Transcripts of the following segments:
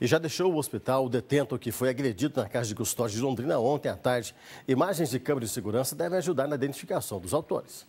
e já deixou o hospital o detento que foi agredido na Casa de Custódia de Londrina ontem à tarde. Imagens de câmera de segurança devem ajudar na identificação dos autores.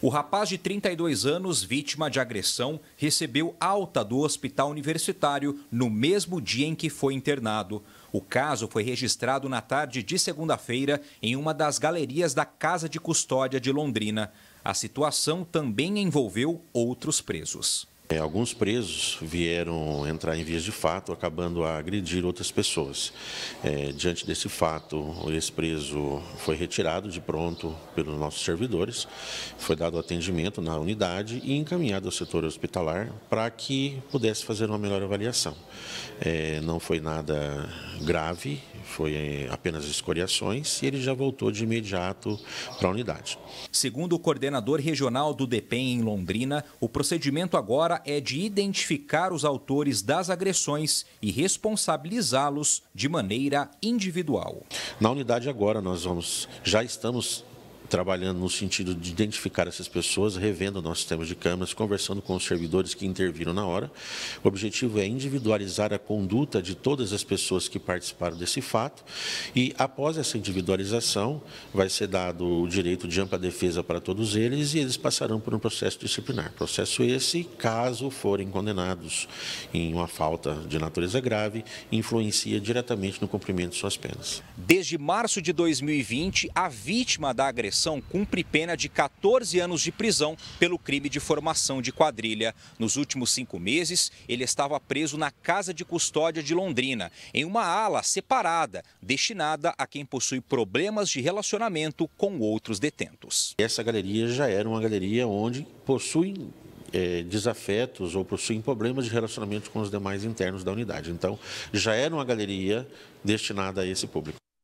O rapaz de 32 anos, vítima de agressão, recebeu alta do hospital universitário no mesmo dia em que foi internado. O caso foi registrado na tarde de segunda-feira em uma das galerias da Casa de Custódia de Londrina. A situação também envolveu outros presos. É, alguns presos vieram entrar em vias de fato, acabando a agredir outras pessoas. É, diante desse fato, esse preso foi retirado de pronto pelos nossos servidores, foi dado atendimento na unidade e encaminhado ao setor hospitalar para que pudesse fazer uma melhor avaliação. É, não foi nada grave, foi eh, apenas escoriações e ele já voltou de imediato para a unidade. Segundo o coordenador regional do DEPEN em Londrina, o procedimento agora é de identificar os autores das agressões e responsabilizá-los de maneira individual. Na unidade agora nós vamos já estamos trabalhando no sentido de identificar essas pessoas, revendo o nosso sistema de câmeras, conversando com os servidores que interviram na hora. O objetivo é individualizar a conduta de todas as pessoas que participaram desse fato e, após essa individualização, vai ser dado o direito de ampla defesa para todos eles e eles passarão por um processo disciplinar. Processo esse, caso forem condenados em uma falta de natureza grave, influencia diretamente no cumprimento de suas penas. Desde março de 2020, a vítima da agressão Gerson cumpre pena de 14 anos de prisão pelo crime de formação de quadrilha. Nos últimos cinco meses, ele estava preso na Casa de Custódia de Londrina, em uma ala separada, destinada a quem possui problemas de relacionamento com outros detentos. Essa galeria já era uma galeria onde possuem é, desafetos ou possuem problemas de relacionamento com os demais internos da unidade. Então, já era uma galeria destinada a esse público.